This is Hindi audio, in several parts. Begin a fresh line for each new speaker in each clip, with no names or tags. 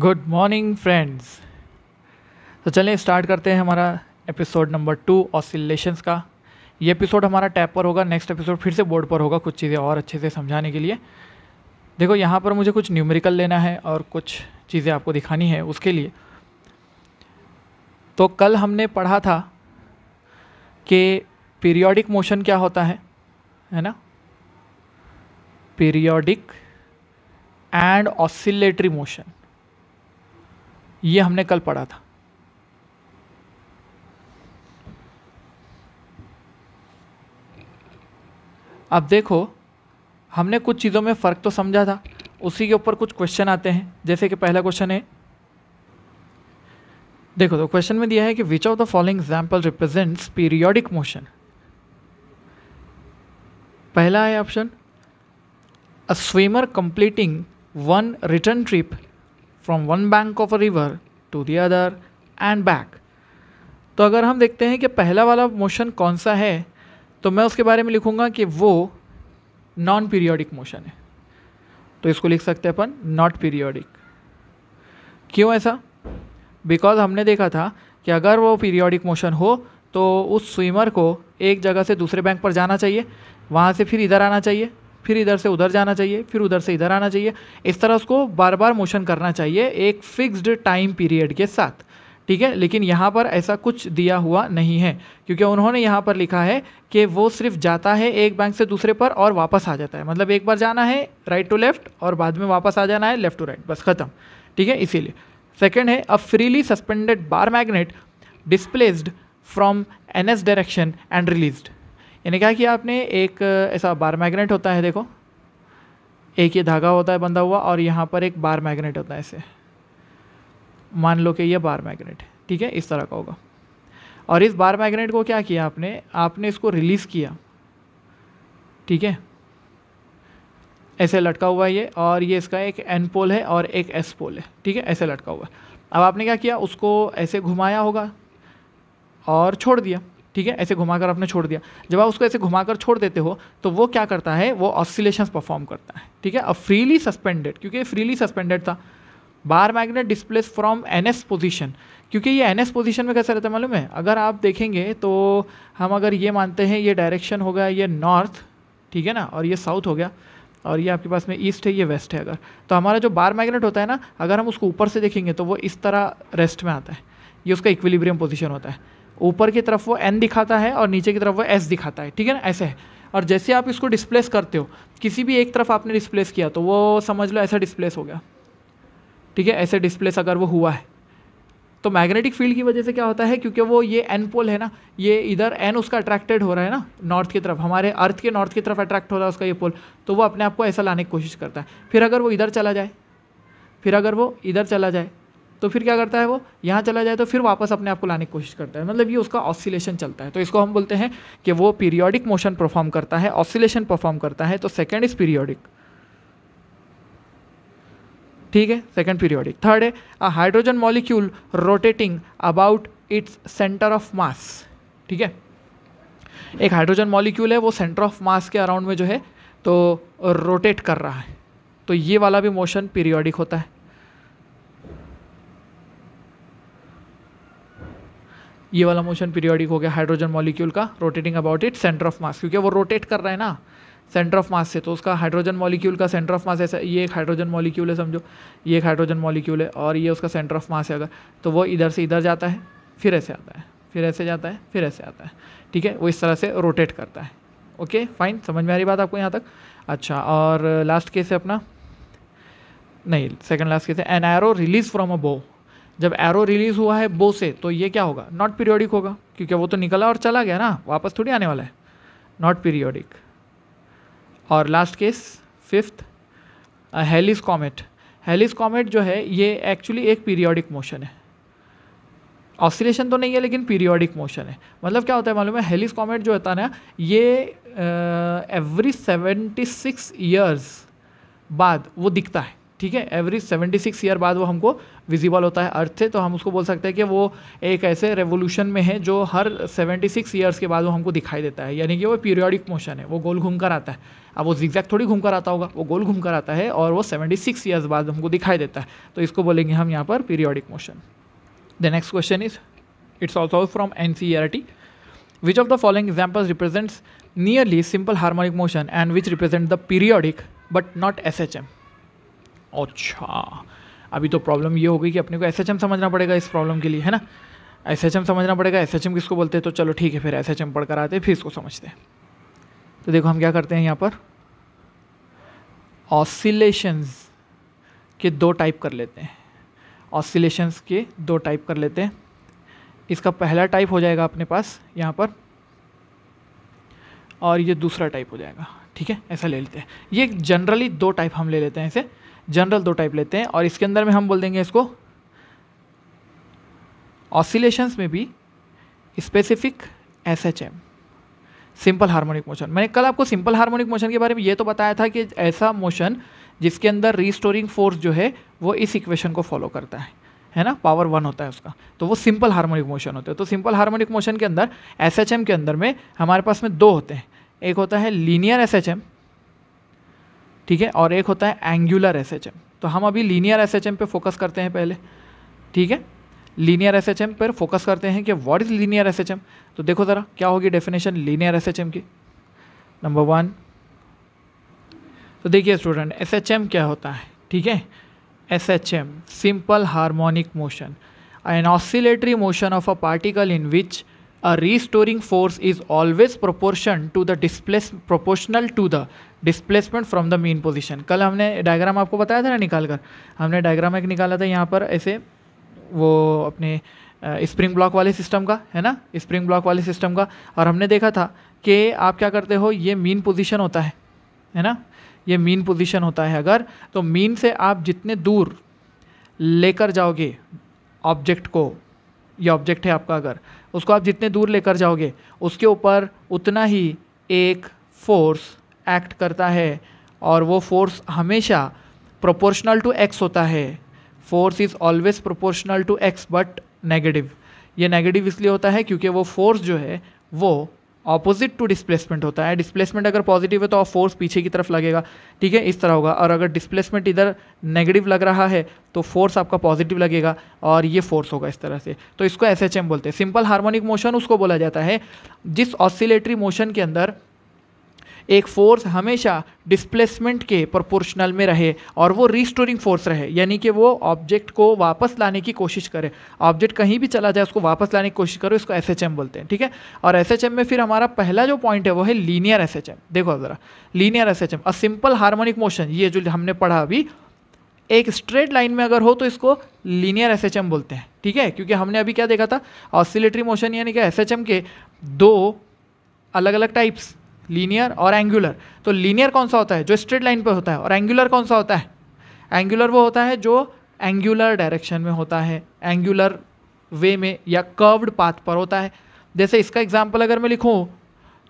गुड मॉर्निंग फ्रेंड्स तो चलिए स्टार्ट करते हैं हमारा एपिसोड नंबर टू ऑसिलेशंस का ये एपिसोड हमारा टैप पर होगा नेक्स्ट एपिसोड फिर से बोर्ड पर होगा कुछ चीज़ें और अच्छे से समझाने के लिए देखो यहाँ पर मुझे कुछ न्यूमेरिकल लेना है और कुछ चीज़ें आपको दिखानी है उसके लिए तो कल हमने पढ़ा था कि पीरियोडिक मोशन क्या होता है है ना पीरियोडिक एंड ऑसिलेटरी मोशन ये हमने कल पढ़ा था अब देखो हमने कुछ चीज़ों में फ़र्क तो समझा था उसी के ऊपर कुछ क्वेश्चन आते हैं जैसे कि पहला क्वेश्चन है देखो तो क्वेश्चन में दिया है कि which of the following example represents periodic motion पहला है option a swimmer completing one return trip from one bank of a river to the other and back तो अगर हम देखते हैं कि पहला वाला मोशन कौन सा है तो मैं उसके बारे में लिखूँगा कि वो नॉन पीरियोडिक मोशन है तो इसको लिख सकते हैं अपन नॉट पीरियोडिक क्यों ऐसा बिकॉज हमने देखा था कि अगर वो पीरियोडिक मोशन हो तो उस स्विमर को एक जगह से दूसरे बैंक पर जाना चाहिए वहाँ से फिर इधर आना चाहिए फिर इधर से उधर जाना चाहिए फिर उधर से इधर आना चाहिए इस तरह उसको बार बार मोशन करना चाहिए एक फिक्स्ड टाइम पीरियड के साथ ठीक है लेकिन यहाँ पर ऐसा कुछ दिया हुआ नहीं है क्योंकि उन्होंने यहाँ पर लिखा है कि वो सिर्फ जाता है एक बैंक से दूसरे पर और वापस आ जाता है मतलब एक बार जाना है राइट टू लेफ्ट और बाद में वापस आ जाना है लेफ्ट टू राइट बस ख़त्म ठीक है इसीलिए सेकेंड है a freely suspended bar magnet displaced from N S direction and released यानी क्या कि आपने एक ऐसा बार मैग्नेट होता है देखो एक ये धागा होता है बंधा हुआ और यहाँ पर एक बार मैग्नेट होता है ऐसे मान लो कि ये बार मैग्नेट है ठीक है इस तरह का होगा और इस बार मैग्नेट को क्या किया आपने आपने इसको रिलीज़ किया ठीक है ऐसे लटका हुआ है ये और ये इसका एक एन पोल है और एक एस पोल है ठीक है ऐसे लटका हुआ है अब आपने क्या किया उसको ऐसे घुमाया होगा और छोड़ दिया ठीक है ऐसे घुमाकर आपने छोड़ दिया जब आप उसको ऐसे घुमाकर छोड़ देते हो तो वो क्या करता है वो ऑसिलेशन परफॉर्म करता है ठीक है अब फ्रीली सस्पेंडेड क्योंकि फ्रीली सस्पेंडेड था bar magnet displace from N S position क्योंकि ये एन एस पोजिशन में कैसे रहता है मालूम है अगर आप देखेंगे तो हम अगर ये मानते हैं ये डायरेक्शन होगा ये नॉर्थ ठीक है ना और ये साउथ हो गया और ये आपके पास में ईस्ट है ये वेस्ट है अगर तो हमारा जो बार मैग्नेट होता है ना अगर हम उसको ऊपर से देखेंगे तो वो इस तरह रेस्ट में आता है ये उसका इक्विलिब्रियम पोजिशन होता है ऊपर की तरफ वो एन दिखाता है और नीचे की तरफ वो एस दिखाता है ठीक है ना ऐसे है और जैसे आप इसको डिस्प्लेस करते हो किसी भी एक तरफ आपने डिस्प्लेस किया तो वो समझ लो ऐसा डिस्प्लेस हो गया ठीक है ऐसे डिस्प्लेस अगर वो हुआ है तो मैग्नेटिक फील्ड की वजह से क्या होता है क्योंकि वो ये एन पोल है ना ये इधर एन उसका अट्रैक्टेड हो रहा है ना नॉर्थ की तरफ हमारे अर्थ के नॉर्थ की तरफ अट्रैक्ट हो रहा है उसका ये पोल तो वो अपने आप को ऐसा लाने की कोशिश करता है फिर अगर वो इधर चला जाए फिर अगर वो इधर चला जाए तो फिर क्या करता है वो यहाँ चला जाए तो फिर वापस अपने आप को लाने की कोशिश करता है मतलब ये उसका ऑसिलेशन चलता है तो इसको हम बोलते हैं कि वो पीरियोडिक मोशन परफॉर्म करता है ऑसिलेशन परफॉर्म करता है तो सेकेंड इज पीरियोडिक ठीक है सेकेंड पीरियोडिक थर्ड है a hydrogen molecule rotating about its centre of mass ठीक है एक हाइड्रोजन मॉलिक्यूल है वो सेंटर ऑफ मास के अराउंड में जो है तो रोटेट कर रहा है तो ये वाला भी मोशन पीरियोडिक होता है ये वाला मोशन पीरियोडिक हो गया हाइड्रोजन मॉलिक्यूल का rotating about it centre of mass क्योंकि वो रोटेट कर रहा है ना सेंटर ऑफ मास से तो उसका हाइड्रोजन मॉलिक्यूल का सेंटर ऑफ मास ऐसा ये एक हाइड्रोजन मॉलिक्यूल है समझो ये एक हाइड्रोजन मॉलिक्यूल है और ये उसका सेंटर ऑफ मास है अगर तो वो इधर से इधर जाता है फिर ऐसे आता है फिर ऐसे जाता है फिर ऐसे आता है ठीक है वो इस तरह से रोटेट करता है ओके फाइन समझ में आ रही बात आपको यहाँ तक अच्छा और लास्ट केस है अपना नहीं सेकेंड लास्ट केस है an arrow release from a bow जब एरो रिलीज़ हुआ है बो से तो ये क्या होगा नॉट पीरियोडिक होगा क्योंकि वो तो निकला और चला गया ना वापस थोड़ी आने वाला है नॉट पीरियोडिक और last case fifth Halley's comet Halley's comet जो है ये एक्चुअली एक पीरियोडिक मोशन है ऑसिलेशन तो नहीं है लेकिन पीरियोडिक मोशन है मतलब क्या होता है मालूम है हेलिस कॉमेट जो होता है ना ये एवरी सेवेंटी सिक्स ईयर्स बाद वो दिखता है ठीक है एवरेज 76 ईयर बाद वो हमको विजिबल होता है अर्थ से तो हम उसको बोल सकते हैं कि वो एक ऐसे रेवोल्यूशन में है जो हर 76 ईयर्स के बाद वो हमको दिखाई देता है यानी कि वो पीरियोडिक मोशन है वो गोल घूम कर आता है अब वो जिक्जैक्ट थोड़ी घूम कर आता होगा वो गोल घूम कर आता है और वो 76 ईयर्स बाद हमको दिखाई देता है तो इसको बोलेंगे हम यहाँ पर periodic motion the next question is it's also from N C R T which of the following examples represents nearly simple harmonic motion and which represent the represent but not S H M अच्छा अभी तो प्रॉब्लम ये हो गई कि अपने को एस समझना पड़ेगा इस प्रॉब्लम के लिए है ना एस समझना पड़ेगा एस किसको बोलते हैं तो चलो ठीक है फिर एस पढ़ कर आते हैं फिर इसको समझते हैं तो देखो हम क्या करते हैं यहाँ पर ऑसिलेशंस के दो टाइप कर लेते हैं ऑसिलेशंस के दो टाइप कर लेते हैं इसका पहला टाइप हो जाएगा अपने पास यहाँ पर और ये दूसरा टाइप हो जाएगा ठीक है ऐसा ले लेते हैं ये जनरली दो टाइप हम ले लेते हैं ऐसे जनरल दो टाइप लेते हैं और इसके अंदर में हम बोल देंगे इसको ऑसिलेशंस में भी specific S H M simple harmonic motion मैंने कल आपको सिंपल हार्मोनिक मोशन के बारे में ये तो बताया था कि ऐसा मोशन जिसके अंदर रिस्टोरिंग फोर्स जो है वो इस इक्वेशन को फॉलो करता है है ना पावर वन होता है उसका तो वो सिंपल हार्मोनिक मोशन होते हैं तो सिंपल हार्मोनिक मोशन के अंदर एस के अंदर में हमारे पास में दो होते हैं एक होता है लीनियर एस ठीक है और एक होता है एंगुलर एस एच एम तो हम अभी लीनियर एस एच एम पर फोकस करते हैं पहले ठीक है लीनियर एस एच एम पर फोकस करते हैं कि what is linear S H M तो देखो ज़रा क्या होगी definition linear S H M की नंबर वन तो देखिए स्टूडेंट एस एच एम क्या होता है ठीक है S H M simple harmonic motion an oscillatory motion of a particle in which a restoring force is always proportion to the displace proportional to the displacement from the mean position कल हमने डायग्राम आपको बताया था ना निकाल कर हमने डायग्राम एक निकाला था यहाँ पर ऐसे वो अपने स्प्रिंग ब्लॉक वाले सिस्टम का है ना स्प्रिंग ब्लॉक वाले सिस्टम का और हमने देखा था कि आप क्या करते हो ये मीन पोजीशन होता है है ना ये मीन पोजीशन होता है अगर तो मीन से आप जितने दूर लेकर जाओगे ऑब्जेक्ट को ये ऑब्जेक्ट है आपका अगर उसको आप जितने दूर लेकर जाओगे उसके ऊपर उतना ही एक फोर्स एक्ट करता है और वो फोर्स हमेशा प्रोपोर्शनल टू एक्स होता है force is always proportional to x but negative ये नेगेटिव इसलिए होता है क्योंकि वो फोर्स जो है वो ऑपोजिट टू डिस्प्लेसमेंट होता है डिस्प्लेसमेंट अगर पॉजिटिव है तो फोर्स पीछे की तरफ लगेगा ठीक है इस तरह होगा और अगर डिस्प्लेसमेंट इधर नेगेटिव लग रहा है तो फोर्स आपका पॉजिटिव लगेगा और ये फोर्स होगा इस तरह से तो इसको एस बोलते हैं सिंपल हार्मोनिक मोशन उसको बोला जाता है जिस ऑसिलेटरी मोशन के अंदर एक फ़ोर्स हमेशा डिस्प्लेसमेंट के प्रोपोर्शनल में रहे और वो रिस्टोरिंग फोर्स रहे यानी कि वो ऑब्जेक्ट को वापस लाने की कोशिश करे ऑब्जेक्ट कहीं भी चला जाए उसको वापस लाने की कोशिश करो इसको एस बोलते हैं ठीक है और एस में फिर हमारा पहला जो पॉइंट है वो है लीनियर एस देखो ज़रा linear S H M a simple harmonic motion ये जो हमने पढ़ा अभी एक स्ट्रेट लाइन में अगर हो तो इसको लीनियर एस बोलते हैं ठीक है क्योंकि हमने अभी क्या देखा था ऑसिलेटरी मोशन यानी कि एस के दो अलग अलग टाइप्स लीनियर और एंगुलर तो लीनियर कौन सा होता है जो स्ट्रेट लाइन पर होता है और एंगुलर कौन सा होता है एंगुलर वो होता है जो एंगुलर डायरेक्शन में होता है एंगुलर वे में या कर्व्ड पाथ पर होता है जैसे इसका एग्जाम्पल अगर मैं लिखूँ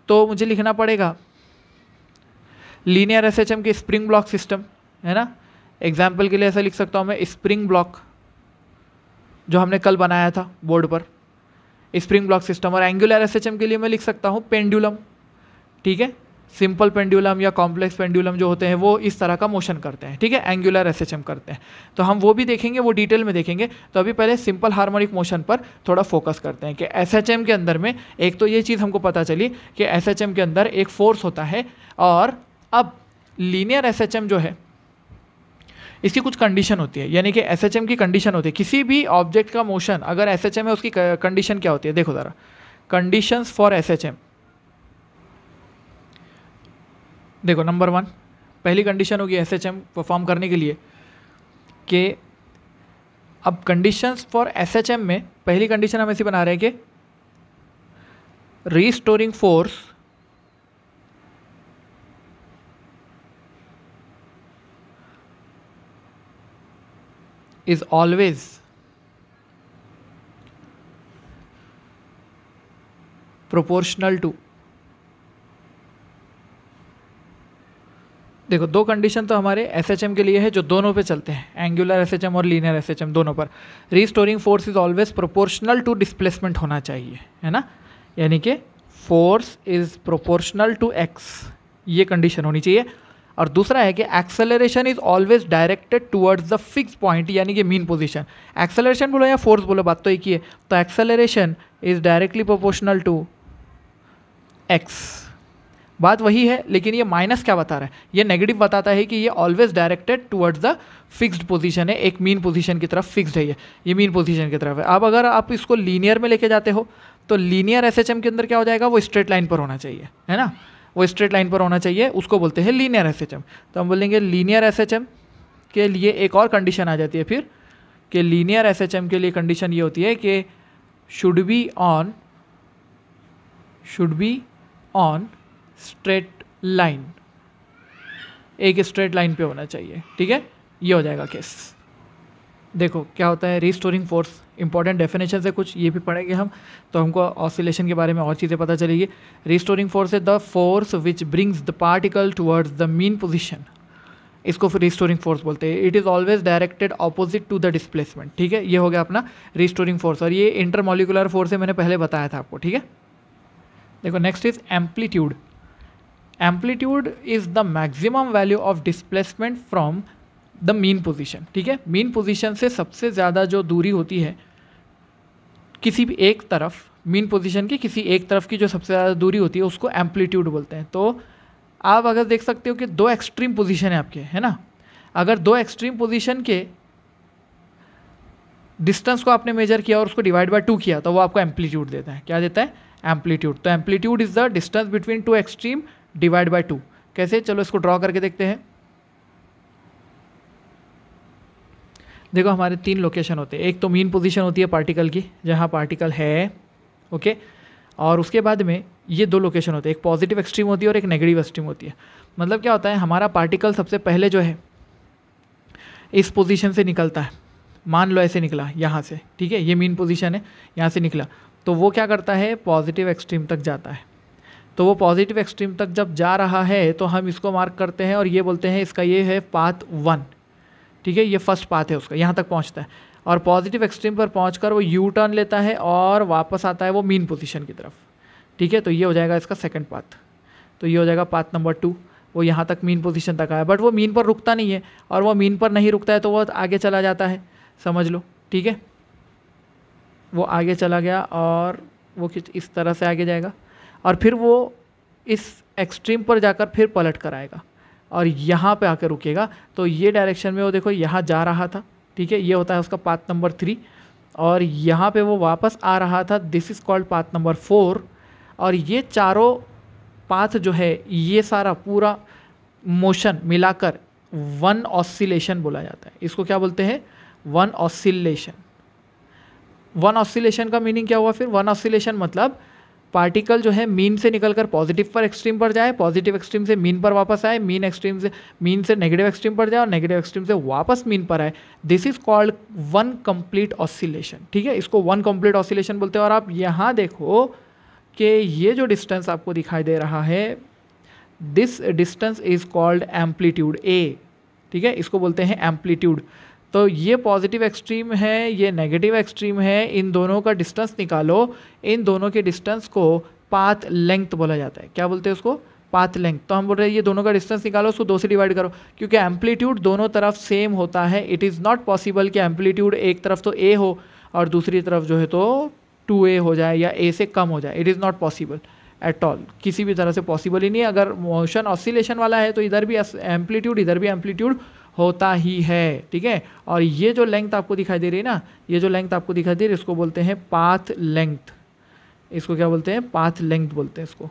तो मुझे लिखना पड़ेगा लीनियर एस एच एम के स्प्रिंग ब्लॉक सिस्टम है ना एग्जाम्पल के लिए ऐसा लिख सकता हूँ मैं स्प्रिंग ब्लॉक जो हमने कल बनाया था बोर्ड पर स्प्रिंग ब्लॉक सिस्टम और एंगुलर एस एच एम के लिए मैं लिख सकता हूँ पेंडुलम ठीक है सिंपल पेंडुलम या कॉम्प्लेक्स पेंडुलम जो होते हैं वो इस तरह का मोशन करते हैं ठीक है एंगुलर एस एच एम करते हैं तो हम वो भी देखेंगे वो डिटेल में देखेंगे तो अभी पहले सिंपल हार्मोनिक मोशन पर थोड़ा फोकस करते हैं कि एस एच एम के अंदर में एक तो ये चीज़ हमको पता चली कि एस एच एम के अंदर एक फोर्स होता है और अब लीनियर एस एच एम जो है इसकी कुछ कंडीशन होती है यानी कि एस एच एम की कंडीशन होती है किसी भी ऑब्जेक्ट का मोशन अगर एस एच एम है उसकी कंडीशन क्या होती है देखो ज़रा conditions for S H M देखो नंबर वन पहली कंडीशन होगी एस एच एम परफॉर्म करने के लिए कि अब conditions for S H M में पहली कंडीशन हम ऐसी बना रहे हैं कि restoring force is always proportional to देखो दो कंडीशन तो हमारे एस के लिए है जो दोनों पे चलते हैं एंगुलर एस और लीनियर एस दोनों पर restoring force is always proportional to displacement होना चाहिए है ना यानी कि force is proportional to x ये कंडीशन होनी चाहिए और दूसरा है कि acceleration is always directed towards the fix point यानी कि मीन पोजिशन एक्सेलरेशन बोलो या फोर्स बोलो बात तो एक ही है तो acceleration is directly proportional to x बात वही है लेकिन ये माइनस क्या बता रहा है ये नेगेटिव बताता है कि ये always directed towards the fixed position है एक मीन पोजीशन की तरफ फिक्स्ड है ये ये मीन पोजीशन की तरफ है अब अगर आप इसको लीनियर में लेके जाते हो तो लीनियर एस के अंदर क्या हो जाएगा वो स्ट्रेट लाइन पर होना चाहिए है ना वो स्ट्रेट लाइन पर होना चाहिए उसको बोलते हैं लीनियर एस तो हम बोलेंगे लीनियर एस के लिए एक और कंडीशन आ जाती है फिर कि लीनियर एस के लिए कंडीशन ये होती है कि should be on should be on straight line एक स्ट्रेट लाइन पे होना चाहिए ठीक है ये हो जाएगा केस देखो क्या होता है रिस्टोरिंग फोर्स इंपॉर्टेंट डेफिनेशन से कुछ ये भी पढ़ेंगे हम तो हमको ऑसिलेशन के बारे में और चीज़ें पता चलेगी restoring force is the force which brings the particle towards the mean position इसको फिर रिस्टोरिंग फोर्स बोलते हैं it is always directed opposite to the displacement ठीक है ये हो गया अपना रिस्टोरिंग फोर्स और ये इंटरमोलिकुलर फोर्स है मैंने पहले बताया था आपको ठीक है देखो next is amplitude amplitude is the maximum value of displacement from the mean position ठीक है मेन पोजीशन से सबसे ज़्यादा जो दूरी होती है किसी भी एक तरफ मीन पोजीशन की किसी एक तरफ की जो सबसे ज़्यादा दूरी होती है उसको एम्पलीट्यूड बोलते हैं तो आप अगर देख सकते हो कि दो एक्सट्रीम पोजिशन है आपके है ना अगर दो एक्सट्रीम पोजिशन के डिस्टेंस को आपने मेजर किया और उसको डिवाइड बाय टू किया तो वो आपको एम्पलीट्यूड देता है क्या देता है एम्पलीट्यूड तो amplitude is the distance between two extreme divide by two कैसे चलो इसको ड्रॉ करके देखते हैं देखो हमारे तीन लोकेशन होते हैं एक तो मीन पोजीशन होती है पार्टिकल की जहाँ पार्टिकल है ओके और उसके बाद में ये दो लोकेशन होते हैं एक पॉजिटिव एक्सट्रीम होती है और एक नेगेटिव एक्सट्रीम होती है मतलब क्या होता है हमारा पार्टिकल सबसे पहले जो है इस पोजीशन से निकलता है मान लो ऐसे निकला यहाँ से ठीक है ये मेन पोजीशन है यहाँ से निकला तो वो क्या करता है पॉजिटिव एक्सट्रीम तक जाता है तो वो पॉजिटिव एक्सट्रीम तक जब जा रहा है तो हम इसको मार्क करते हैं और ये बोलते हैं इसका ये है पाथ वन ठीक है ये फर्स्ट पाथ है उसका यहाँ तक पहुँचता है और पॉजिटिव एक्सट्रीम पर पहुँच वो यू टर्न लेता है और वापस आता है वो मीन पोजिशन की तरफ ठीक है तो ये हो जाएगा इसका सेकेंड पाथ तो ये हो जाएगा पाथ नंबर टू वो यहाँ तक मीन पोजीशन तक आया बट वो मीन पर रुकता नहीं है और वो मीन पर नहीं रुकता है तो वो आगे चला जाता है समझ लो ठीक है वो आगे चला गया और वो इस तरह से आगे जाएगा और फिर वो इस एक्सट्रीम पर जाकर फिर पलट कर आएगा और यहाँ पे आकर रुकेगा तो ये डायरेक्शन में वो देखो यहाँ जा रहा था ठीक है ये होता है उसका पाथ नंबर थ्री और यहाँ पे वो वापस आ रहा था this is called path number four और ये चारों पाथ जो है ये सारा पूरा मोशन मिलाकर वन ऑसिलेशन बोला जाता है इसको क्या बोलते हैं वन ऑसिलेशन वन ऑसिलेशन का मीनिंग क्या हुआ फिर वन ऑसिलेशन मतलब पार्टिकल जो है मीन से निकलकर पॉजिटिव पर एक्सट्रीम पर जाए पॉजिटिव एक्सट्रीम से मीन पर वापस आए मीन एक्सट्रीम से मीन से नेगेटिव एक्सट्रीम पर जाए और नेगेटिव एक्सट्रीम से वापस मीन पर आए this is called one complete oscillation ठीक है इसको वन कंप्लीट ऑसिलेशन बोलते हैं और आप यहाँ देखो कि ये जो डिस्टेंस आपको दिखाई दे रहा है this distance is called amplitude A ठीक है इसको बोलते हैं एम्पलीट्यूड तो ये पॉजिटिव एक्सट्रीम है ये नेगेटिव एक्सट्रीम है इन दोनों का डिस्टेंस निकालो इन दोनों के डिस्टेंस को पाथ लेंथ बोला जाता है क्या बोलते हैं उसको पाथ लेंथ तो हम बोल रहे हैं ये दोनों का डिस्टेंस निकालो उसको दो से डिवाइड करो क्योंकि एम्पलीट्यूड दोनों तरफ सेम होता है इट इज़ नॉट पॉसिबल कि एम्पलीट्यूड एक तरफ तो ए हो और दूसरी तरफ जो है तो टू ए हो जाए या ए से कम हो जाए it is not possible at all किसी भी तरह से पॉसिबल ही नहीं अगर मोशन ऑसिलेशन वाला है तो इधर भी एम्पलीट्यूड इधर भी एम्पलीट्यूड होता ही है ठीक है और ये जो लेंथ आपको दिखाई दे रही है ना ये जो लेंथ आपको दिखाई दे रही है इसको बोलते हैं पाथ लेंथ इसको क्या बोलते हैं पाथ लेंथ बोलते हैं इसको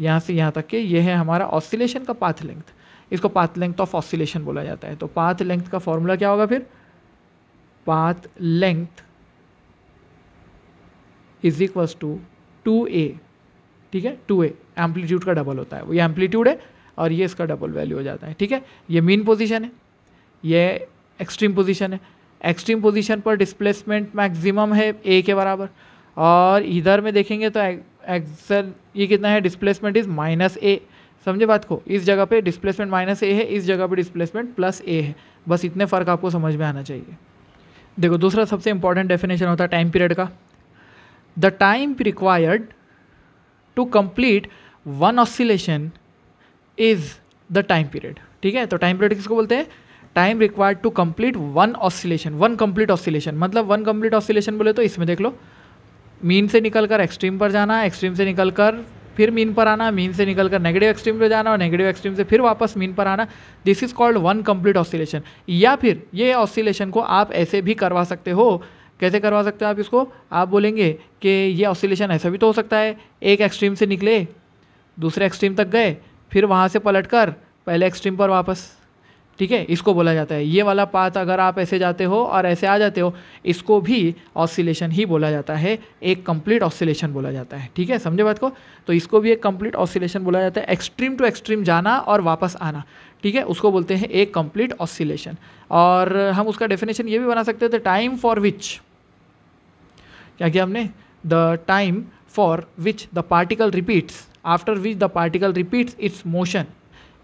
यहाँ से यहाँ तक के ये है हमारा ऑसिलेशन का पाथ लेंथ इसको पाथ लेंथ ऑफ ऑसिलेशन बोला जाता है तो पाथ लेंथ का फॉर्मूला क्या होगा फिर path length is equals to two A ठीक है टू ए एम्पलीट्यूड का डबल होता है वो ये एम्पलीट्यूड है और ये इसका डबल वैल्यू हो जाता है ठीक है ये मीन पोजीशन है ये एक्सट्रीम पोजीशन है एक्सट्रीम पोजीशन पर डिस्प्लेसमेंट मैक्सिमम है ए के बराबर और इधर में देखेंगे तो एक्सर ये कितना है डिस्प्लेसमेंट इज़ माइनस ए समझे बात को इस जगह पे डिस्प्लेसमेंट माइनस ए है इस जगह पे डिस्प्लेसमेंट प्लस ए है बस इतने फ़र्क आपको समझ में आना चाहिए देखो दूसरा सबसे इंपॉर्टेंट डेफिनेशन होता है टाइम पीरियड का the time required to complete one oscillation is the time period ठीक है तो टाइम पीरियड किसको बोलते हैं time required to complete one oscillation one complete oscillation मतलब वन कंप्लीट ऑसिलेशन बोले तो इसमें देख लो मीन से निकल कर एक्सट्रीम पर जाना एक्सट्रीम से निकल कर फिर मीन पर आना मीन से निकल कर नेगेटिव एक्सट्रीम पर जाना और नेगेटिव एक्सट्रीम से फिर वापस मीन पर आना this is called one complete oscillation या फिर ये ऑसिलेशन को आप ऐसे भी करवा सकते हो कैसे करवा सकते हो आप इसको आप बोलेंगे कि ये ऑसिलेशन ऐसा भी तो हो सकता है एक एक्सट्रीम से निकले दूसरे एक्सट्रीम तक गए फिर वहाँ से पलट कर पहले एक्सट्रीम पर वापस ठीक है इसको बोला जाता है ये वाला पाथ अगर आप ऐसे जाते हो और ऐसे आ जाते हो इसको भी ऑसिलेशन ही बोला जाता है एक कंप्लीट ऑसिलेशन बोला जाता है ठीक है समझे बात को तो इसको भी एक कंप्लीट ऑसिलेशन बोला जाता है एक्सट्रीम टू एक्सट्रीम जाना और वापस आना ठीक है उसको बोलते हैं एक कंप्लीट ऑसिलेशन और हम उसका डेफिनेशन ये भी बना सकते थे टाइम फॉर विच क्या किया हमने the time for which the particle repeats after which the particle repeats its motion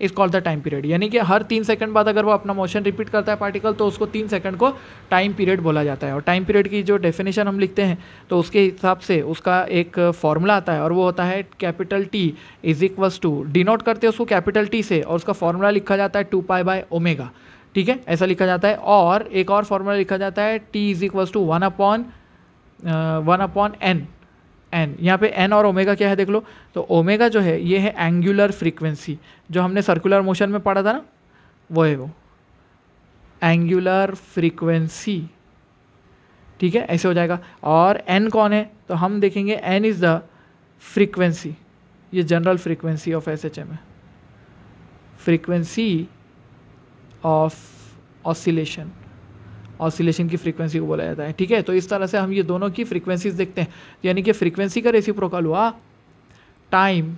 is called the time period यानी कि हर तीन सेकंड बाद अगर वो अपना मोशन रिपीट करता है पार्टिकल तो उसको तीन सेकंड को टाइम पीरियड बोला जाता है और टाइम पीरियड की जो डेफिनेशन हम लिखते हैं तो उसके हिसाब से उसका एक फॉर्मूला आता है और वो होता है capital T is equals to denote करते हैं उसको कैपिटल टी से और उसका फॉर्मूला लिखा जाता है टू पाई बाय ओमेगा ठीक है ऐसा लिखा जाता है और एक और फॉर्मूला लिखा जाता है T is equals to one upon one upon N N यहाँ पे एन और ओमेगा क्या है देख लो तो ओमेगा जो है ये है एंगुलर फ्रीक्वेंसी जो हमने सर्कुलर मोशन में पढ़ा था ना वो है वो एंगुलर फ्रीक्वेंसी ठीक है ऐसे हो जाएगा और एन कौन है तो हम देखेंगे एन इज़ द फ्रीक्वेंसी ये general frequency of S H M है फ्रीक्वेंसी ऑफ ऑसिलेशन ऑसिलेशन की फ्रीक्वेंसी को बोला जाता है ठीक है तो इस तरह से हम ये दोनों की फ्रीक्वेंसीज देखते हैं यानी कि फ्रीक्वेंसी का प्रोकॉल हुआ time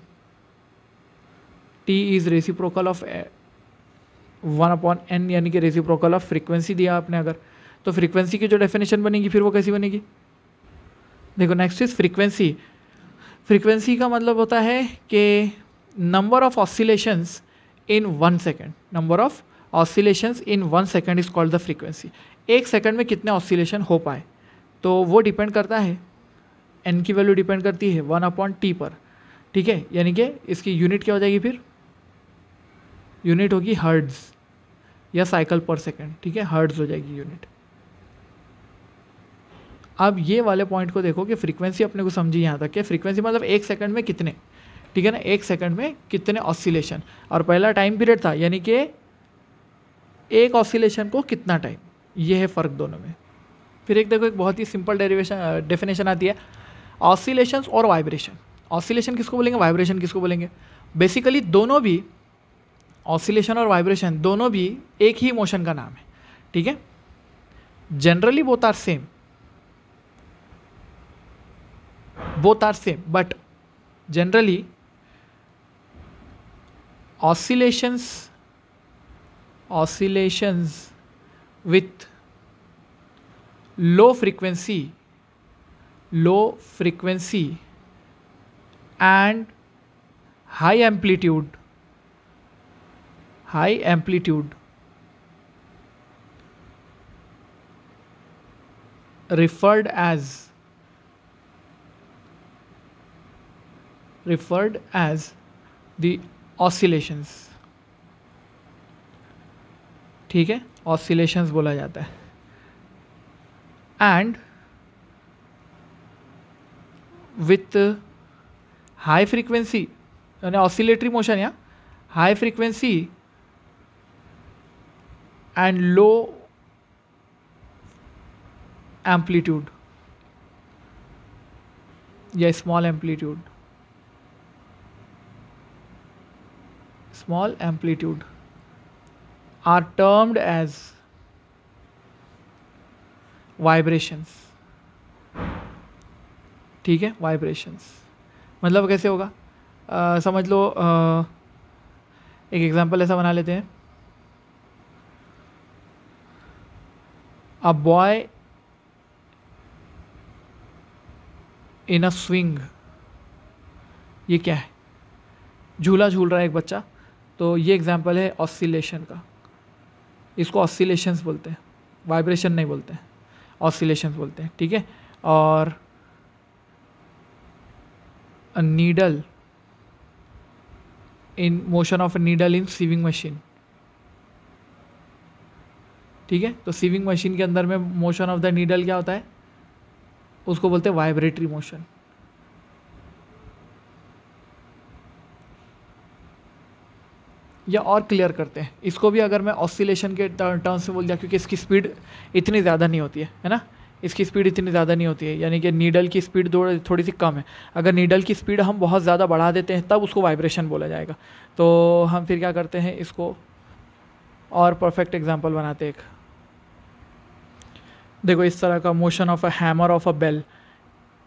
T is reciprocal of one upon N यानी कि प्रोकॉल ऑफ फ्रीक्वेंसी दिया आपने अगर तो फ्रीक्वेंसी की जो डेफिनेशन बनेगी फिर वो कैसी बनेगी देखो नेक्स्ट इज़ फ्रीक्वेंसी फ्रीक्वेंसी का मतलब होता है कि number of oscillations in one second number of oscillations in one second is called the frequency एक सेकंड में कितने ऑसिलेशन हो पाए तो वो डिपेंड करता है एन की वैल्यू डिपेंड करती है वन अपॉन टी पर ठीक है यानी कि इसकी यूनिट क्या हो जाएगी फिर यूनिट होगी हर्ड्स या साइकिल पर सेकंड ठीक है हर्ड्स हो जाएगी यूनिट अब ये वाले पॉइंट को देखो कि फ्रीक्वेंसी अपने को समझी यहाँ तक कि फ्रीक्वेंसी मतलब एक सेकंड में कितने ठीक है ना एक सेकंड में कितने ऑसिलेशन और पहला टाइम पीरियड था यानी कि एक ऑसिलेशन को कितना टाइम ये है फ़र्क दोनों में फिर एक देखो एक बहुत ही सिंपल डेरिवेशन डेफिनेशन आती है ऑसिलेशन और वाइब्रेशन ऑसिलेशन किसको बोलेंगे वाइब्रेशन किसको बोलेंगे बेसिकली दोनों भी ऑसिलेशन और वाइब्रेशन दोनों भी एक ही मोशन का नाम है ठीक है generally both are same both are same but generally oscillations oscillations with low frequency low frequency and high amplitude high amplitude referred as referred as the oscillations ठीक है ऑसिलेशंस बोला जाता है एंड विथ हाई फ्रीक्वेंसी यानी ऑसिलेटरी मोशन या high frequency and low amplitude या small amplitude small amplitude are termed as vibrations ठीक है वाइब्रेशंस मतलब कैसे होगा आ, समझ लो आ, एक एग्जांपल ऐसा बना लेते हैं a boy in a swing ये क्या है झूला झूल रहा है एक बच्चा तो ये एग्जांपल है ऑसिलेशन का इसको ऑसिलेशंस बोलते हैं वाइब्रेशन नहीं बोलते हैं ऑसिलेशंस बोलते हैं ठीक है और needle in motion of of a needle in sieving ठीक है तो सीविंग मशीन के अंदर में मोशन ऑफ द नीडल क्या होता है उसको बोलते हैं वाइब्रेटरी मोशन या और क्लियर करते हैं इसको भी अगर मैं ऑसिलेशन के टर्म से बोल दिया क्योंकि इसकी स्पीड इतनी ज़्यादा नहीं होती है है ना इसकी स्पीड इतनी ज़्यादा नहीं होती है यानी कि नीडल की स्पीड थोड़ी सी कम है अगर नीडल की स्पीड हम बहुत ज़्यादा बढ़ा देते हैं तब उसको वाइब्रेशन बोला जाएगा तो हम फिर क्या करते हैं इसको और परफेक्ट एग्जाम्पल बनाते एक देखो इस तरह का motion of a hammer of a bell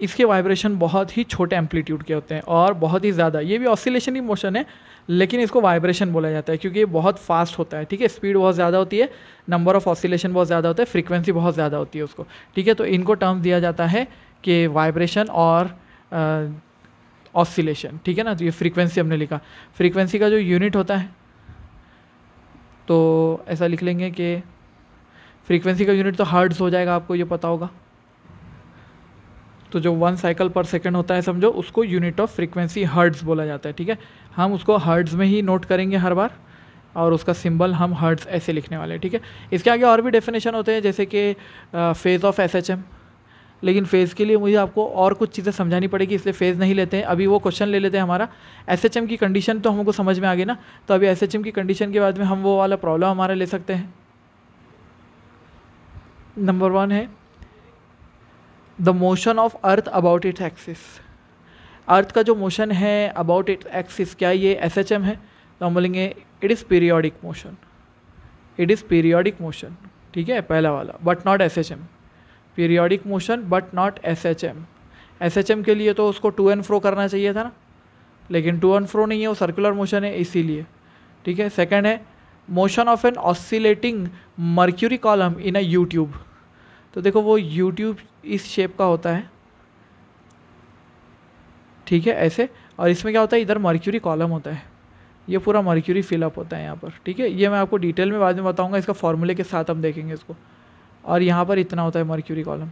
इसके वाइब्रेशन बहुत ही छोटे एम्पलीट्यूड के होते हैं और बहुत ही ज़्यादा ये भी ऑसिलेशन ही मोशन है लेकिन इसको वाइब्रेशन बोला जाता है क्योंकि ये बहुत फास्ट होता है ठीक है स्पीड बहुत ज़्यादा होती है नंबर ऑफ ऑसिलेशन बहुत ज़्यादा होता है फ्रीक्वेंसी बहुत ज़्यादा होती है उसको ठीक है तो इनको टर्म्स दिया जाता है कि वाइब्रेशन और ऑसिलेशन ठीक है ना तो ये फ्रीक्वेंसी हमने लिखा फ्रीक्वेंसी का जो यूनिट होता है तो ऐसा लिख लेंगे कि फ्रीक्वेंसी का यूनिट तो हर्ड्स हो जाएगा आपको ये पता होगा तो जो वन साइकिल पर सेकंड होता है समझो उसको यूनिट ऑफ फ्रीक्वेंसी हर्ड्स बोला जाता है ठीक है हम उसको हर्ड्स में ही नोट करेंगे हर बार और उसका सिंबल हम हर्ड्स ऐसे लिखने वाले हैं ठीक है इसके आगे और भी डेफिनेशन होते हैं जैसे कि phase of S H M लेकिन फेज़ के लिए मुझे आपको और कुछ चीज़ें समझानी पड़ेगी इसलिए फेज़ नहीं लेते हैं अभी वो क्वेश्चन ले लेते हैं हमारा एस एच एम की कंडीशन तो हमको समझ में आ गई ना तो अभी एस एच एम की कंडीशन के बाद में हम वो वाला प्रॉब्लम हमारा ले सकते हैं नंबर वन है the motion of earth about it axis earth का जो मोशन है अबाउट इट एक्सिस क्या ये एस एच एम है तो हम बोलेंगे it is periodic motion it is periodic motion ठीक है पहला वाला but not S H M periodic motion but not S H M S H M के लिए तो उसको टू एंड फ्रो करना चाहिए था ना लेकिन टू एंड फ्रो नहीं है वो सर्कुलर मोशन है इसीलिए ठीक है सेकेंड है motion of an oscillating mercury column in a U tube तो देखो वो यूट्यूब इस शेप का होता है ठीक है ऐसे और इसमें क्या होता है इधर मर्क्यूरी कॉलम होता है ये पूरा मर्क्यूरी फिलअप होता है यहाँ पर ठीक है ये मैं आपको डिटेल में बाद में बताऊँगा इसका फॉर्मूले के साथ हम देखेंगे इसको और यहाँ पर इतना होता है मर्क्यूरी कॉलम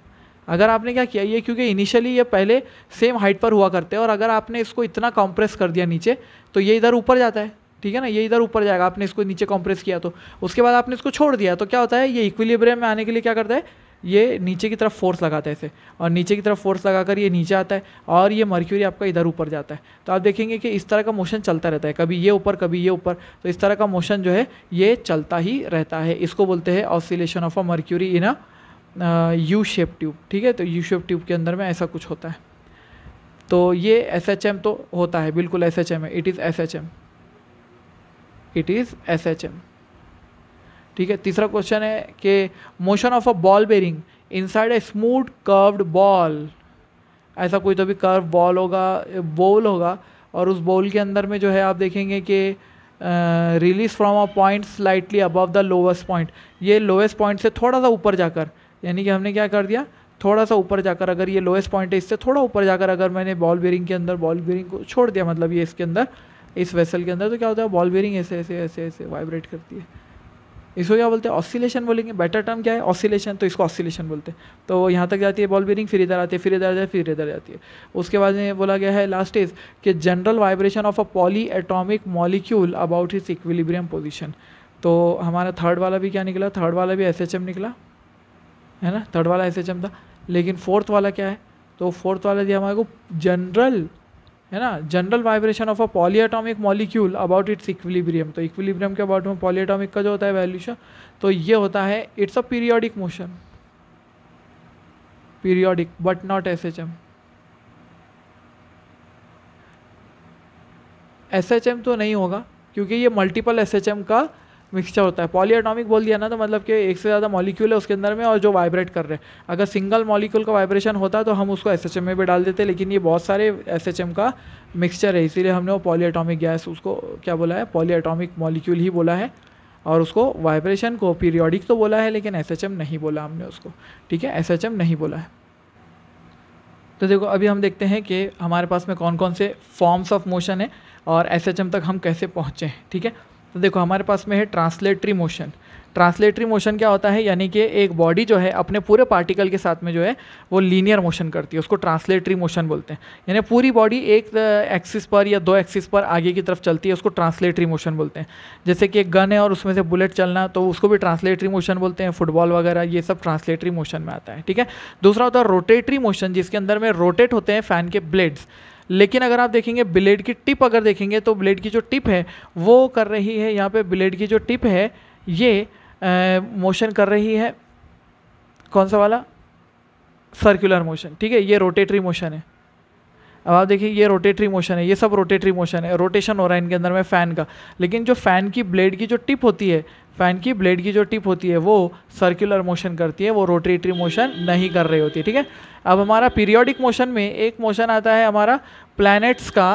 अगर आपने क्या किया ये क्योंकि इनिशियली ये पहले सेम हाइट पर हुआ करते हैं और अगर आपने इसको इतना कॉम्प्रेस कर दिया नीचे तो ये इधर ऊपर जाता है ठीक है ना ये इधर ऊपर जाएगा आपने इसको नीचे कॉम्प्रेस किया तो उसके बाद आपने इसको छोड़ दिया तो क्या होता है ये इक्विलिब्रियम में आने के लिए क्या करता है ये नीचे की तरफ फोर्स लगाता है इसे और नीचे की तरफ फोर्स लगाकर ये नीचे आता है और ये मर्क्यूरी आपका इधर ऊपर जाता है तो आप देखेंगे कि इस तरह का मोशन चलता रहता है कभी ये ऊपर कभी ये ऊपर तो इस तरह का मोशन जो है ये चलता ही रहता है इसको बोलते हैं oscillation of a mercury in a U shape tube ठीक है तो यू शेप ट्यूब के अंदर में ऐसा कुछ होता है तो ये एस एच एम तो होता है बिल्कुल एस एच एम है it is S H M it is S H M ठीक है तीसरा क्वेश्चन है कि motion of a ball bearing inside a smooth curved ball ऐसा कोई तो भी कर्व बॉल होगा बॉल होगा और उस बॉल के अंदर में जो है आप देखेंगे कि release from a point slightly above the lowest point ये लोवेस्ट पॉइंट से थोड़ा सा ऊपर जाकर यानी कि हमने क्या कर दिया थोड़ा सा ऊपर जाकर अगर ये लोएस्ट पॉइंट है इससे थोड़ा ऊपर जाकर अगर मैंने बॉल बेरिंग के अंदर बॉल बेरिंग को छोड़ दिया मतलब ये इसके अंदर इस वेसल के अंदर तो क्या होता है बॉल बेरिंग ऐसे ऐसे ऐसे ऐसे वाइब्रेट करती है इसको क्या बोलते हैं ऑसिलेशन बोलेंगे बेटर टर्म क्या है ऑसिलेशन तो इसको ऑसिलेशन बोलते हैं तो यहाँ तक जाती है बॉल बेरिंग फिर इधर आती है फिर इधर आती है फिर इधर जाती है उसके बाद में बोला गया है लास्ट इज कि general vibration of a polyatomic molecule about his equilibrium position तो हमारा थर्ड वाला भी क्या निकला थर्ड वाला भी एस निकला है ना थर्ड वाला एस था लेकिन फोर्थ वाला क्या है तो फोर्थ वाला दिया हमारे को जनरल है ना general vibration of a polyatomic molecule about its equilibrium तो इक्विलिब्रियम के अबाउट में पॉलीएटॉमिक का जो होता है वैल्यूशन तो ये होता है it's a periodic motion periodic but not S H M S H M तो नहीं होगा क्योंकि ये मल्टीपल एस एच एम का मिक्सचर होता है पॉलीएटॉमिक बोल दिया ना तो मतलब कि एक से ज़्यादा मॉलिक्यूल है उसके अंदर में और जो वाइब्रेट कर रहे हैं अगर सिंगल मॉलिक्यूल का वाइब्रेशन होता तो हम उसको एस में भी डाल देते लेकिन ये बहुत सारे एस का मिक्सचर है इसीलिए हमने वो पॉलीएटॉमिक गैस उसको क्या बोला है पॉलीएटॉमिक मॉलिक्यूल ही बोला है और उसको वाइब्रेशन को पीरियोडिक तो बोला है लेकिन एस नहीं बोला हमने उसको ठीक है एस नहीं बोला है तो देखो अभी हम देखते हैं कि हमारे पास में कौन कौन से फॉर्म्स ऑफ मोशन है और एस तक हम कैसे पहुँचे ठीक है तो देखो हमारे पास में है ट्रांसलेटरी मोशन ट्रांसलेटरी मोशन क्या होता है यानी कि एक बॉडी जो है अपने पूरे पार्टिकल के साथ में जो है वो लीनियर मोशन करती है उसको ट्रांसलेटरी मोशन बोलते हैं यानी पूरी बॉडी एक एक्सिस पर या दो एक्सिस पर आगे की तरफ चलती है उसको ट्रांसलेटरी मोशन बोलते हैं जैसे कि एक गन है और उसमें से बुलेट चलना तो उसको भी ट्रांसलेटरी मोशन बोलते हैं फुटबॉल वगैरह ये सब ट्रांसलेटरी मोशन में आता है ठीक है दूसरा होता है रोटेटरी मोशन जिसके अंदर में रोटेट होते हैं फैन के ब्लेड्स लेकिन अगर आप देखेंगे ब्लेड की टिप अगर देखेंगे तो ब्लेड की जो टिप है वो कर रही है यहाँ पे ब्लेड की जो टिप है ये मोशन कर रही है कौन सा वाला सर्कुलर मोशन ठीक है ये रोटेटरी मोशन है अब आप देखिए ये रोटेटरी मोशन है ये सब रोटेटरी मोशन है रोटेशन हो रहा है इनके अंदर में फ़ैन का लेकिन जो फ़ैन की ब्लेड की जो टिप होती है फ़ैन की ब्लेड की जो टिप होती है वो सर्कुलर मोशन करती है वो रोटेटरी मोशन नहीं कर रही होती ठीक है अब हमारा पीरियोडिक मोशन में एक मोशन आता है हमारा प्लैनेट्स का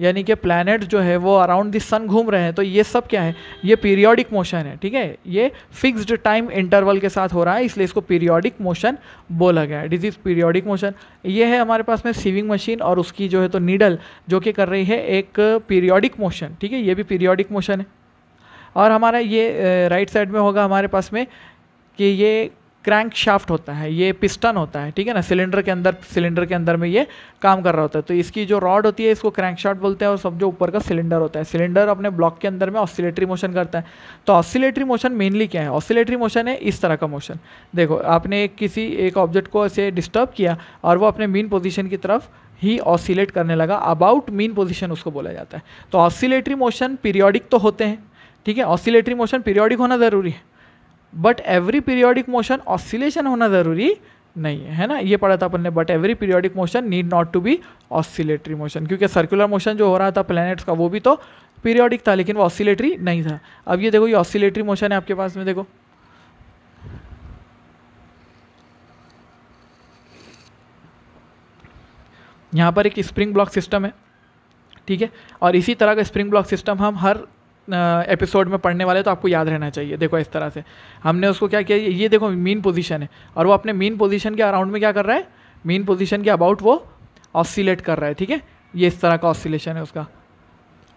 यानी कि प्लानट जो है वो अराउंड द सन घूम रहे हैं तो ये सब क्या है ये पीरियोडिक मोशन है ठीक है ये फिक्स्ड टाइम इंटरवल के साथ हो रहा है इसलिए इसको पीरियोडिक मोशन बोला गया है डिज इज पीरियोडिक मोशन ये है हमारे पास में सीविंग मशीन और उसकी जो है तो नीडल जो कि कर रही है एक पीरियोडिक मोशन ठीक है ये भी पीरियोडिक मोशन है और हमारा ये राइट साइड में होगा हमारे पास में कि ये क्रैंक शाफ्ट होता है ये पिस्टन होता है ठीक है ना सिलेंडर के अंदर सिलेंडर के अंदर में ये काम कर रहा होता है तो इसकी जो रॉड होती है इसको क्रैंक शाफ्ट बोलते हैं और सब जो ऊपर का सिलेंडर होता है सिलेंडर अपने ब्लॉक के अंदर में ऑसिलेटरी मोशन करता है तो ऑसिलेटरी मोशन मेनली क्या है ऑसिलेटरी मोशन है इस तरह का मोशन देखो आपने किसी एक ऑब्जेक्ट को ऐसे डिस्टर्ब किया और वो अपने मेन पोजिशन की तरफ ही ऑसिलेट करने लगा अबाउट मेन पोजिशन उसको बोला जाता है तो ऑसिलेटरी मोशन पीरियोडिक तो होते हैं ठीक है ऑसिलेटरी मोशन पीरियोडिक होना ज़रूरी है but every periodic motion oscillation होना ज़रूरी नहीं है ना ये पढ़ा था अपन ने but every periodic motion need not to be oscillatory motion क्योंकि सर्कुलर मोशन जो हो रहा था प्लैनेट्स का वो भी तो पीरियोडिक था लेकिन वो ऑसिलेटरी नहीं था अब ये देखो ये ऑसिलेटरी मोशन है आपके पास में देखो यहाँ पर एक स्प्रिंग ब्लॉक सिस्टम है ठीक है और इसी तरह का स्प्रिंग ब्लॉक सिस्टम हम हर एपिसोड में पढ़ने वाले तो आपको याद रहना चाहिए देखो इस तरह से हमने उसको क्या किया ये देखो मीन पोजीशन है और वो अपने मीन पोजीशन के अराउंड में क्या कर रहा है मीन पोजीशन के अबाउट वो ऑसिलेट कर रहा है ठीक है ये इस तरह का ऑसिलेशन है उसका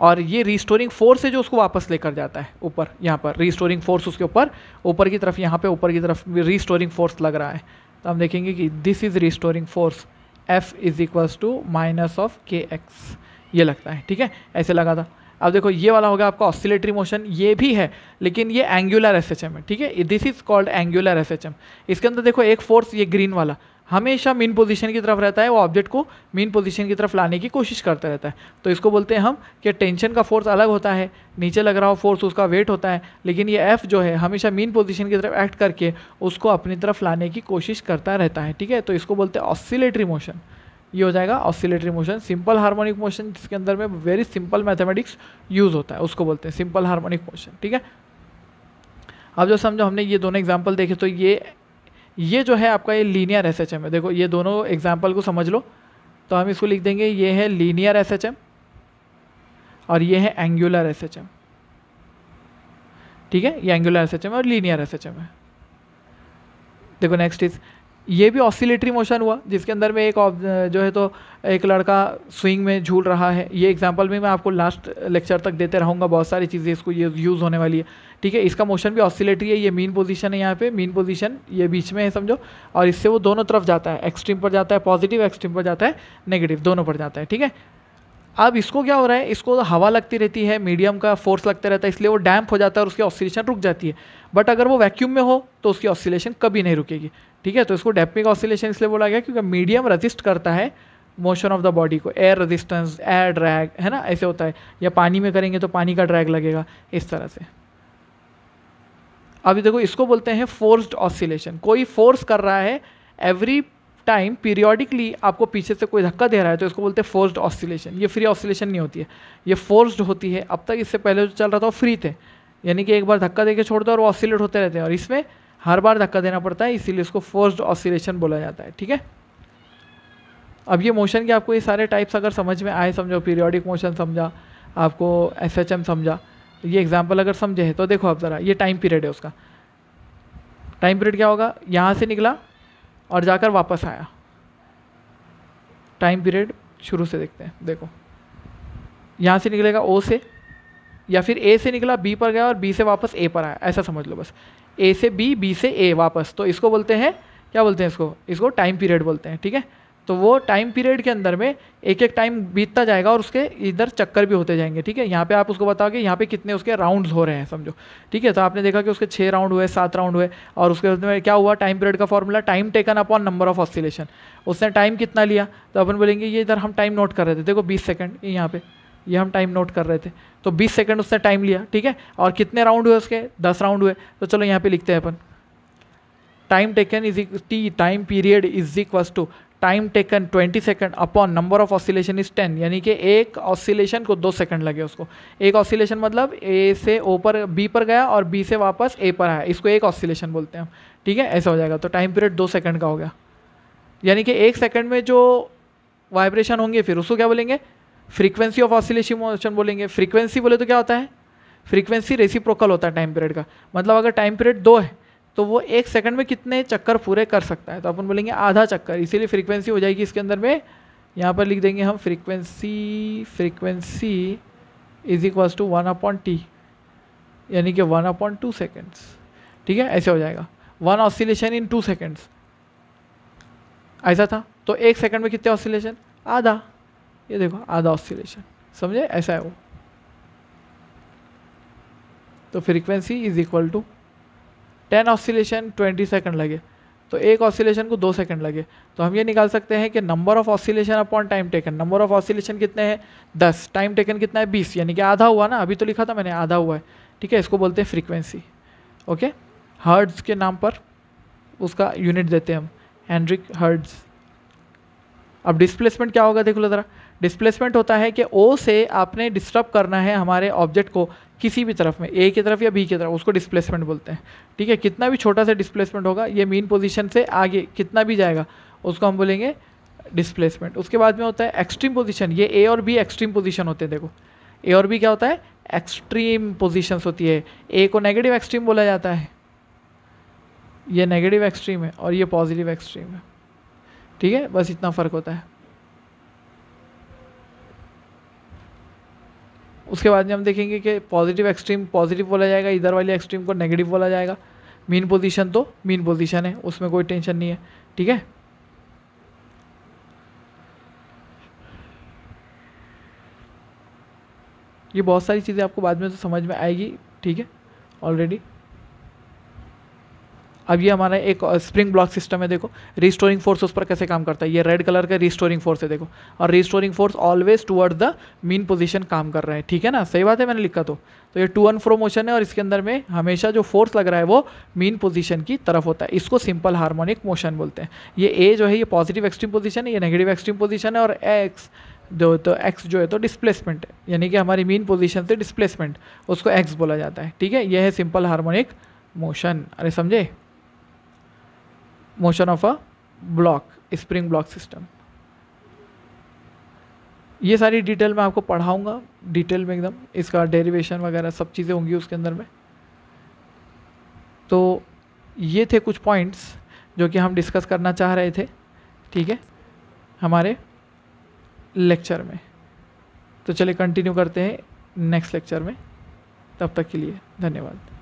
और ये रिस्टोरिंग फोर्स है जो उसको वापस लेकर जाता है ऊपर यहाँ पर रिस्टोरिंग फोर्स उसके ऊपर ऊपर की तरफ यहाँ पे ऊपर की तरफ रीस्टोरिंग फोर्स लग रहा है तो हम देखेंगे कि this is restoring force F is equals to minus of K X ये लगता है ठीक है ऐसे लगा था अब देखो ये वाला होगा आपका ऑसिलेटरी मोशन ये भी है लेकिन ये एंगुलर एस एच एम है ठीक है this is called angular S H M इसके अंदर देखो एक फोर्स ये ग्रीन वाला हमेशा मीन पोजीशन की तरफ रहता है वो ऑब्जेक्ट को मीन पोजीशन की तरफ लाने की कोशिश करता रहता है तो इसको बोलते हैं हम कि टेंशन का फोर्स अलग होता है नीचे लग रहा हो फोर्स उसका वेट होता है लेकिन ये एफ़ जो है हमेशा मीन पोजीशन की तरफ एक्ट करके उसको अपनी तरफ लाने की कोशिश करता रहता है ठीक है तो इसको बोलते हैं ऑसिलेटरी मोशन ये हो जाएगा oscillatory motion simple harmonic motion जिसके अंदर में वेरी सिंपल मैथमेटिक्स यूज़ होता है उसको बोलते हैं सिंपल हार्मोनिक मोशन ठीक है अब जो समझो हमने ये दोनों एग्जाम्पल देखे तो ये ये जो है आपका ये लीनियर एस एच एम है देखो ये दोनों एग्जाम्पल को समझ लो तो हम इसको लिख देंगे ये है लीनियर एस एच एम और ये है एंगुलर एस एच एम ठीक है ये एंगुलर एस एच एम और लीनियर एस एच एम है देखो नेक्स्ट इज़ ये भी ऑसिलेटरी मोशन हुआ जिसके अंदर में एक जो है तो एक लड़का स्विंग में झूल रहा है ये एग्जांपल भी मैं आपको लास्ट लेक्चर तक देते रहूँगा बहुत सारी चीज़ें इसको ये यूज़ होने वाली है ठीक है इसका मोशन भी ऑसिलेटरी है ये मेन पोजीशन है यहाँ पे मेन पोजीशन ये बीच में है समझो और इससे वो दोनों तरफ जाता है एक्सट्रीम पर जाता है पॉजिटिव एक्सट्रीम पर जाता है नेगेटिव दोनों पर जाता है ठीक है अब इसको क्या हो रहा है इसको तो हवा लगती रहती है मीडियम का फोर्स लगता रहता है इसलिए वो डैम्प हो जाता है और उसकी ऑसिलेशन रुक जाती है बट अगर वो वैक्यूम में हो तो उसकी ऑसिलेशन कभी नहीं रुकेगी ठीक है तो इसको डैपिंग ऑसिलेशन इसलिए बोला गया क्योंकि मीडियम रजिस्ट करता है मोशन ऑफ द बॉडी को एयर रजिस्टेंस एयर ड्रैग है ना ऐसे होता है या पानी में करेंगे तो पानी का ड्रैग लगेगा इस तरह से अभी देखो इसको बोलते हैं फोर्स्ड ऑसिलेशन कोई फोर्स कर रहा है एवरी टाइम पीरियोडिकली आपको पीछे से कोई धक्का दे रहा है तो इसको बोलते हैं फोर्स्ड ऑसिलेशन ये फ्री ऑसिलेशन नहीं होती है ये फोर्स्ड होती है अब तक इससे पहले जो चल रहा था वो फ्री थे यानी कि एक बार धक्का देके छोड़ दो और वो ऑसिलेट होते रहते हैं और इसमें हर बार धक्का देना पड़ता है इसीलिए इसको फोर्स्ड ऑसिलेशन बोला जाता है ठीक है अब ये मोशन के आपको ये सारे टाइप्स अगर समझ में आए समझो पीरियोडिक मोशन समझा आपको एस एच एम समझा ये एग्जाम्पल अगर समझे तो देखो आप ज़रा ये टाइम पीरियड है उसका टाइम पीरियड क्या होगा यहाँ से निकला और जाकर वापस आया टाइम पीरियड शुरू से देखते हैं देखो यहाँ से निकलेगा ओ से या फिर ए से निकला बी पर गया और बी से वापस ए पर आया ऐसा समझ लो बस ए से बी बी से ए वापस तो इसको बोलते हैं क्या बोलते हैं इसको इसको टाइम पीरियड बोलते हैं ठीक है तो वो टाइम पीरियड के अंदर में एक एक टाइम बीतता जाएगा और उसके इधर चक्कर भी होते जाएंगे ठीक है यहाँ पे आप उसको बताओगे यहाँ पे कितने उसके राउंड्स हो रहे हैं समझो ठीक है तो आपने देखा कि उसके छः राउंड हुए सात राउंड हुए और उसके बाद में क्या हुआ टाइम पीरियड का formula time taken upon number of oscillation उसने टाइम कितना लिया तो अपन बोलेंगे ये इधर हम टाइम नोट कर रहे थे देखो बीस सेकेंड यहाँ पर ये हम टाइम नोट कर रहे थे तो बीस सेकेंड उसने टाइम लिया ठीक है और कितने राउंड हुए उसके दस राउंड हुए तो चलो यहाँ पर लिखते हैं अपन time taken is T time period is equals to time taken 20 second upon number of oscillation is 10 यानी कि एक ऑसिलेशन को दो सेकंड लगे उसको एक ऑसिलेशन मतलब ए से ओ पर बी पर गया और बी से वापस ए पर आया इसको एक ऑसिलेशन बोलते हैं हम ठीक है ऐसा हो जाएगा तो टाइम पीरियड दो सेकंड का हो गया यानी कि एक सेकंड में जो वाइब्रेशन होंगे फिर उसको क्या बोलेंगे फ्रीक्वेंसी ऑफ ऑसिलेशन मोशन बोलेंगे फ्रीक्वेंसी बोले तो क्या होता है फ्रीक्वेंसी रेसिप्रोकल होता है टाइम पीरियड का मतलब अगर टाइम पीरियड दो है तो वो एक सेकंड में कितने चक्कर पूरे कर सकता है तो अपन बोलेंगे आधा चक्कर इसीलिए फ्रीक्वेंसी हो जाएगी इसके अंदर में यहाँ पर लिख देंगे हम frequency frequency is equals to one upon T यानी कि वन अपॉइंट टू सेकेंड्स ठीक है ऐसे हो जाएगा one oscillation in two seconds ऐसा था तो एक सेकंड में कितने ऑसिलेशन आधा ये देखो आधा ऑसिलेशन समझे ऐसा है वो तो frequency is equal to ten oscillation twenty second लगे तो एक ऑसिलेशन को दो सेकंड लगे तो हम ये निकाल सकते हैं कि number of oscillation upon time taken number of oscillation कितने हैं दस टाइम टेकन कितना है बीस यानी कि आधा हुआ ना अभी तो लिखा था मैंने आधा हुआ है ठीक है इसको बोलते हैं फ्रीक्वेंसी ओके हर्ड्स के नाम पर उसका यूनिट देते हैं हम हैंड्रिक हर्ड्स अब डिस्प्लेसमेंट क्या होगा देख लो ज़रा डिस्प्लेसमेंट होता है कि ओ से आपने डिस्टर्ब करना है हमारे ऑब्जेक्ट को किसी भी तरफ में ए की तरफ या बी की तरफ उसको डिस्प्लेसमेंट बोलते हैं ठीक है कितना भी छोटा सा डिस्प्लेसमेंट होगा ये मेन पोजीशन से आगे कितना भी जाएगा उसको हम बोलेंगे डिस्प्लेसमेंट उसके बाद में होता है एक्सट्रीम पोजीशन ये ए और बी एक्सट्रीम पोजीशन होते हैं देखो ए और बी क्या होता है एक्सट्रीम पोजिशन होती है ए को नेगेटिव एक्सट्रीम बोला जाता है ये नेगेटिव एक्सट्रीम है और ये पॉजिटिव एक्सट्रीम है ठीक है बस इतना फ़र्क होता है उसके बाद में हम देखेंगे कि पॉजिटिव एक्सट्रीम पॉजिटिव बोला जाएगा इधर वाली एक्सट्रीम को नेगेटिव बोला जाएगा मीन पोजीशन तो मीन पोजीशन है उसमें कोई टेंशन नहीं है ठीक है ये बहुत सारी चीज़ें आपको बाद में तो समझ में आएगी ठीक है ऑलरेडी अब ये हमारा एक स्प्रिंग ब्लॉक सिस्टम है देखो रिस्टोरिंग फोर्स उस पर कैसे काम करता है ये रेड कलर का रिस्टोरिंग फोर्स है देखो और restoring force always toward the mean position काम कर रहा है ठीक है ना सही बात है मैंने लिखा तो तो ये टू वन फ्रो मोशन है और इसके अंदर में हमेशा जो फोर्स लग रहा है वो मीन पोजीशन की तरफ होता है इसको सिंपल हार्मोनिक मोशन बोलते हैं ये ए जो है ये पॉजिटिव एक्सट्रीम पोजिशन है ये नेगेटिव एक्सट्रीम पोजिशन है और एक्स जो तो एक्स जो है तो डिस्प्लेसमेंट तो है यानी कि हमारी मीन पोजिशन से डिस्प्लेसमेंट उसको एक्स बोला जाता है ठीक है यह है सिंपल हारमोनिक मोशन अरे समझे motion of a block spring block system ये सारी डिटेल मैं आपको पढ़ाऊंगा डिटेल में एकदम इसका डेरिवेशन वगैरह सब चीज़ें होंगी उसके अंदर में तो ये थे कुछ पॉइंट्स जो कि हम डिस्कस करना चाह रहे थे ठीक है हमारे लेक्चर में तो चलिए कंटिन्यू करते हैं नेक्स्ट लेक्चर में तब तक के लिए धन्यवाद